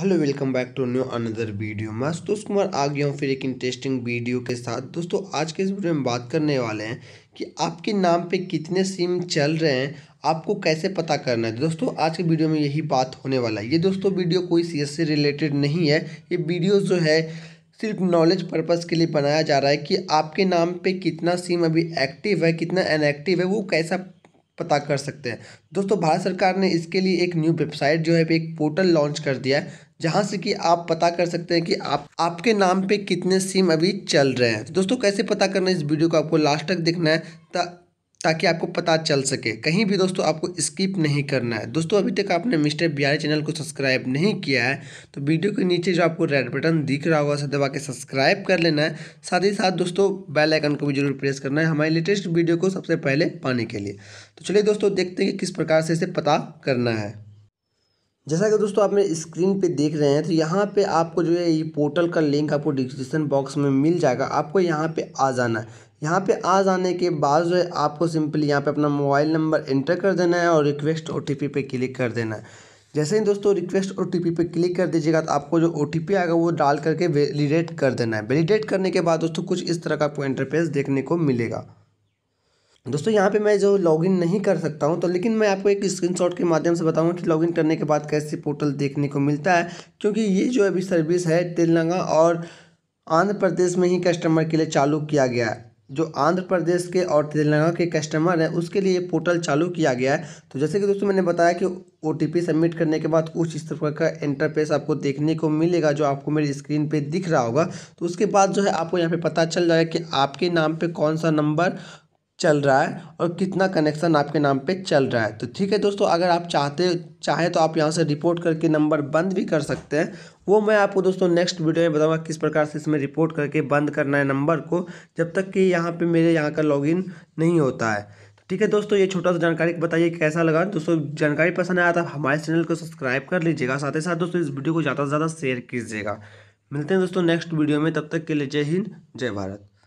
hello welcome back to new another video मैं सुतोष कुमार आ गया हूँ फिर एक इंटरेस्टिंग वीडियो के साथ दोस्तों आज के इस वीडियो में बात करने वाले हैं कि आपके नाम पे कितने सिम चल रहे हैं आपको कैसे पता करना है दोस्तों आज के वीडियो में यही बात होने वाला है ये दोस्तों वीडियो कोई सी से रिलेटेड नहीं है ये वीडियो जो है सिर्फ नॉलेज पर्पज़ के लिए बनाया जा रहा है कि आपके नाम पे कितना सिम अभी एक्टिव है कितना अनएक्टिव है वो कैसा पता कर सकते हैं दोस्तों भारत सरकार ने इसके लिए एक न्यू वेबसाइट जो है एक पोर्टल लॉन्च कर दिया है जहाँ से कि आप पता कर सकते हैं कि आप आपके नाम पे कितने सिम अभी चल रहे हैं दोस्तों कैसे पता करना है इस वीडियो को आपको लास्ट तक देखना है ता ताकि आपको पता चल सके कहीं भी दोस्तों आपको स्किप नहीं करना है दोस्तों अभी तक आपने मिस्टर बिहारी चैनल को सब्सक्राइब नहीं किया है तो वीडियो के नीचे जो आपको रेड बटन दिख रहा होगा उसे दबा के सब्सक्राइब कर लेना है साथ ही साथ दोस्तों बेल आइकन को भी जरूर प्रेस करना है हमारे लेटेस्ट वीडियो को सबसे पहले पाने के लिए तो चलिए दोस्तों देखते हैं कि किस प्रकार से इसे पता करना है जैसा कि दोस्तों आप मेरे स्क्रीन पे देख रहे हैं तो यहाँ पे आपको जो है ये पोर्टल का लिंक आपको डिस्क्रिप्शन बॉक्स में मिल जाएगा आपको यहाँ पे आ जाना है यहाँ पे आ जाने के बाद जो है आपको सिंपली यहाँ पे अपना मोबाइल नंबर एंटर कर देना है और रिक्वेस्ट ओ पे क्लिक कर देना है जैसे ही दोस्तों रिक्वेस्ट ओ पे क्लिक कर दीजिएगा तो आपको जो ओ आएगा वो डाल करके वेलीडेट कर देना है वेलीडेट करने के बाद दोस्तों कुछ इस तरह का आपको इंटरफेस देखने को मिलेगा दोस्तों यहाँ पे मैं जो लॉगिन नहीं कर सकता हूँ तो लेकिन मैं आपको एक स्क्रीनशॉट के माध्यम से बताऊँ कि लॉगिन करने के बाद कैसे पोर्टल देखने को मिलता है क्योंकि ये जो अभी सर्विस है तेलंगाना और आंध्र प्रदेश में ही कस्टमर के लिए चालू किया गया है जो आंध्र प्रदेश के और तेलंगाना के कस्टमर हैं उसके लिए पोर्टल चालू किया गया है तो जैसे कि दोस्तों मैंने बताया कि ओ सबमिट करने के बाद कुछ इस तरह का इंटरफेस आपको देखने को मिलेगा जो आपको मेरी स्क्रीन पे दिख रहा होगा तो उसके बाद जो है आपको यहाँ पे पता चल जाएगा कि आपके नाम पे कौन सा नंबर चल रहा है और कितना कनेक्शन आपके नाम पे चल रहा है तो ठीक है दोस्तों अगर आप चाहते चाहें तो आप यहाँ से रिपोर्ट करके नंबर बंद भी कर सकते हैं वो मैं आपको दोस्तों नेक्स्ट वीडियो में बताऊँगा किस प्रकार से इसमें रिपोर्ट करके बंद करना है नंबर को जब तक कि यहाँ पर मेरे यहाँ का लॉगिन नहीं होता है ठीक है दोस्तों ये छोटा सा जानकारी बताइए कैसा लगा दोस्तों जानकारी पसंद आया तो हमारे चैनल को सब्सक्राइब कर लीजिएगा साथ ही साथ दोस्तों इस वीडियो को ज़्यादा से ज़्यादा शेयर कीजिएगा मिलते हैं दोस्तों नेक्स्ट वीडियो में तब तक के लिए जय हिंद जय भारत